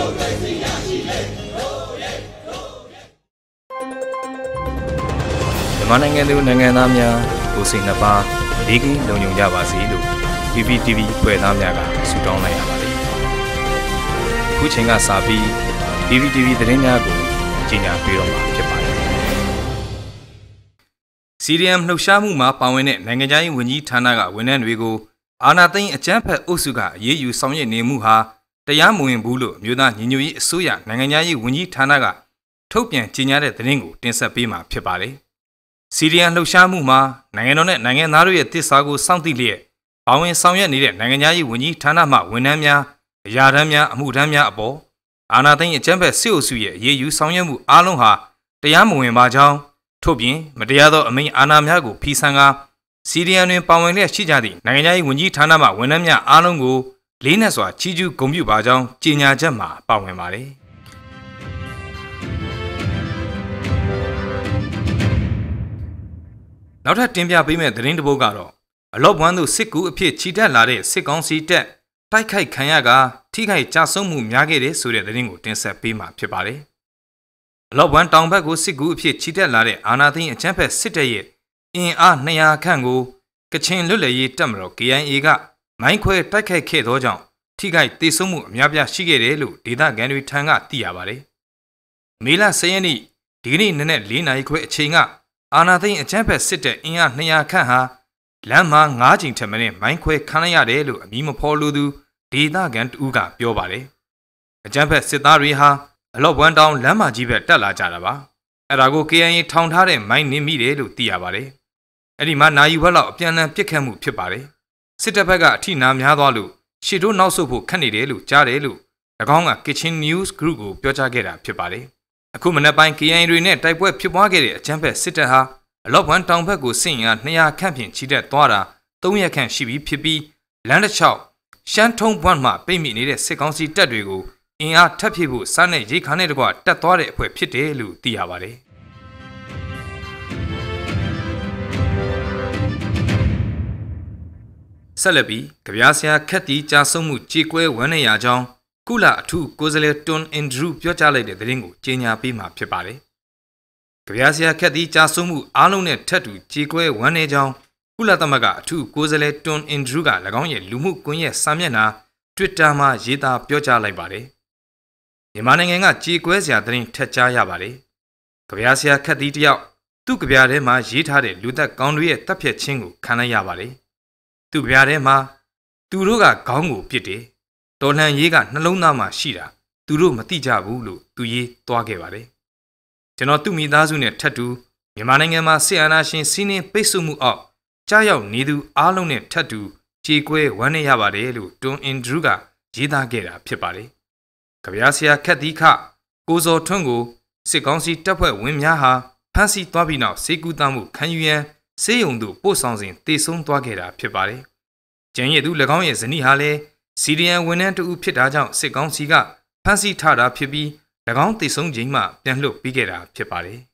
မြန်မာနိုင်ငံသူနိုင်ငံသားများကိုစိတ်နှပါဒီကင်းလုံခြုံကြပါစေလို့ PPTV ဖွဲ့သားများကဆုတောင်းလိုက်ရပါတယ်။အခုချိန်ကစပြီး PPTV သတင်းများကိုကြီးညာပေးတော့မှာဖြစ်ပါတယ်။ CDM လှုပ်ရှားမှုမှာပါဝင်တဲ့နိုင်ငံခြားရေးဝန်ကြီးဌာနကဝန်ထမ်းတွေကို အာဏာသိမ်းအကြမ်းဖက်အုပ်စုကအရေးယူဆောင်ရွက်နေမှုဟာတရားမဝင်ဘူးလို့မြို့သားညီညွတ်ရေးအစိုးရနိုင်ငံရေးဝန်ကြီးဌာနကထုတ်ပြန်ကြေညာတဲ့သတင်းကိုတင်ဆက်ပေးမှာဖြစ်ပါတယ်။စီရီယံလှုပ်ရှားမှုမှာနိုင်ငံတော်နဲ့နိုင်ငံသားတို့ရဲ့တစ္ဆာကိုစောင့်သိလျက်ပါဝင်ဆောင်ရွက်နေတဲ့နိုင်ငံရေးဝန်ကြီးဌာနမှဝန်ထမ်းများအရာထမ်းများအမှုထမ်းများအပေါ်အာဏာသိမ်းအကြမ်းဖက်စစ်အုပ်စုရဲ့အရေးယူဆောင်ရွက်မှုအလုံးဟာတရားမဝင်ပါကြောင်းထို့ပြင်မတရားသောအမိန့်အာဏာများကိုဖီဆန်ကာစီရီယံတွင်ပါဝင်လျက်ရှိကြသည့်နိုင်ငံရေးဝန်ကြီးဌာနမှဝန်ထမ်းများအားလုံးကိုလေးနက်စွာချီးကျူးဂုဏ်ပြုပါကြောင်းကြေညာချက်မှာပါဝင်ပါတယ်။နောက်ထပ်တင်ပြပေးမယ့်သတင်းတစ်ပုဒ်ကတော့အလော့ဘွမ်းတို့စစ်ကူအဖြစ်ခြိတက်လာတဲ့စစ်ကောင်စီတပ်တိုက်ခိုက်ခံရက ထိခိုက်ကြဆုံးမှုများခဲ့တဲ့ဆိုတဲ့သတင်းကိုတင်ဆက်ပေးမှာဖြစ်ပါတယ်။အလော့ဘွမ်းတောင်ဘက်ကိုစစ်ကူအဖြစ်ခြိတက်လာတဲ့အာနာသိန်းအချမ်းဖက်စစ်တပ်ရဲ့အင်အား200ခန့်ကို ကချင်လွတ်လပ်ရေးတပ်မတော် KIA ကမိုင်းခွဲတိုက်ခိုက်ခဲ့သောကြောင့်ထိခိုက်ဒေဆုံးမှုအများပြားရှိခဲ့တယ်လို့ဒေသခံတွေထံကသိရပါတယ်။မေလ10ရက်နေ့ဒီကနေ့နနက်4နာရီခွဲအချိန်ကအာနာသိန်းအကြမ်းဖက်စစ်တပ်အင်အား200ခန့်ဟာလမ်းမှာ9ချိန်ထက်မနည်းမိုင်းခွဲခံရတယ်လို့အမည်မဖော်လိုသူဒေသခံတဦးကပြောပါတယ်။အကြမ်းဖက်စစ်သားတွေဟာအလော့ဘွမ်တောင်လမ်းမကြီးဘက် တက်လာကြတာပါ။အဲ့ဒါကို KNY ထောင်ထားတဲ့မိုင်းနင်းမိတယ်လို့သိရပါတယ်။အဲ့ဒီမှာနာယူဘက်လောက်အပြန်အလှန်ပစ်ခတ်မှုဖြစ်ပါတယ်။စစ်တပ်ဘက်ကအထိနာများသွားလို့ရှေ့တို့နောက်ဆုတ်ဖို့ခက်နေတယ်လို့ကြားတယ်လို့၎င်းက Kitchen News Group ကိုပြောကြားခဲ့တာဖြစ်ပါတယ်။အခုမနက်ပိုင်း KN တွေနဲ့တိုက်ပွဲဖြစ်ပွားခဲ့တဲ့အကြမ်းဖက်စစ်တပ်ဟာအလော့ဘန်တောင်ဘက်ကိုစစ်ရင်က200ခန့်ဖြင့်ချီတက်သွားတာ300ရက်ခန့်ရှိပြီဖြစ်ပြီးလမ်းတစ်လျှောက်ရှမ်းထုံးဘွမ်းမှပိတ်မိနေတဲ့စစ်ကောင်းစီတပ်တွေကိုအင်အားထပ်ဖြည့်ဖို့စားနဲ့ရိတ်ခါနဲ့တကွတက်သွားတဲ့အဖွဲ့ဖြစ်တယ်လို့သိရပါတယ်။ဆက်လက်ပြီးကြပြားဆရာခက်တီကြာဆုံးမှုကြေကွဲဝန်းနေရာကြောင်း ကုလအထူးကိုယ်စားလှယ်တွန်အင်ဒရူးပြောကြားလိုက်တဲ့သတင်းကိုကြေညာပေးမှာဖြစ်ပါတယ်။ကြပြားဆရာခက်တီကြာဆုံးမှုအားလုံးနဲ့ထပ်တူကြေကွဲဝန်းနေကြောင်းကုလသမဂ္ဂအထူးကိုယ်စားလှယ်တွန်အင်ဒရူးက၎င်းရဲ့လူမှုကွန်ရက်စာမျက်နှာ Twitter မှာရေးသားပြောကြားလိုက်ပါတယ်။မြန်မာနိုင်ငံကကြေကွဲစရာသတင်းထက်ကြားရပါတယ်။ကြပြားဆရာခက်တီတယောက်သူ့ကြပြားထဲမှာရေးထားတဲ့လူသက်ကောင်းတွေရဲ့တပ်ဖြတ်ခြင်းကိုခံလိုက်ရပါတယ်။သူ့ဗျာထဲမှာသူတို့ကခေါင်းကိုပစ်တယ်။ဒေါ်လန်ရေးကနှလုံးသားမှာရှိတာသူတို့မသိကြဘူးလို့သူရေးသွားခဲ့ပါတယ်။ကျွန်တော်သူ့မိသားစုနဲ့ထပ်တူမြန်မာနိုင်ငံမှာစစ်အာဏာရှင်စီးနှင်းပိတ်ဆို့မှုအောက်ကြားရောက်နေသူအားလုံးနဲ့ထပ်တူကြေကွဲဝမ်းနည်းရပါတယ်လို့တွန်အင်ဒရူးကရေးသားခဲ့တာဖြစ်ပါတယ်။ကဗျာဆရာခက်သီးခကိုဇော်ထွန်းကိုစစ်ကောင်းစီတပ်ဖွဲ့ဝင်များဟာဖမ်းဆီးသွားပြီးနောက်စေကူတမှုခံယူရန်ဆေးရုံသို့ပို့ဆောင်စဉ်တေဆုံးသွားခဲ့တာဖြစ်ပါတယ်။ကျန်ရည်သူ၎င်းရဲ့ဇနီးဟာလည်းစီရီယန်ဝန်ထမ်းတဦးဖြစ်တာကြောင့်စစ်ကောင်းစီကဖမ်းဆီးထားတာဖြစ်ပြီး၎င်းတေဆုံးချိန်မှပြန်လွတ်ပြီးခဲ့တာဖြစ်ပါတယ်။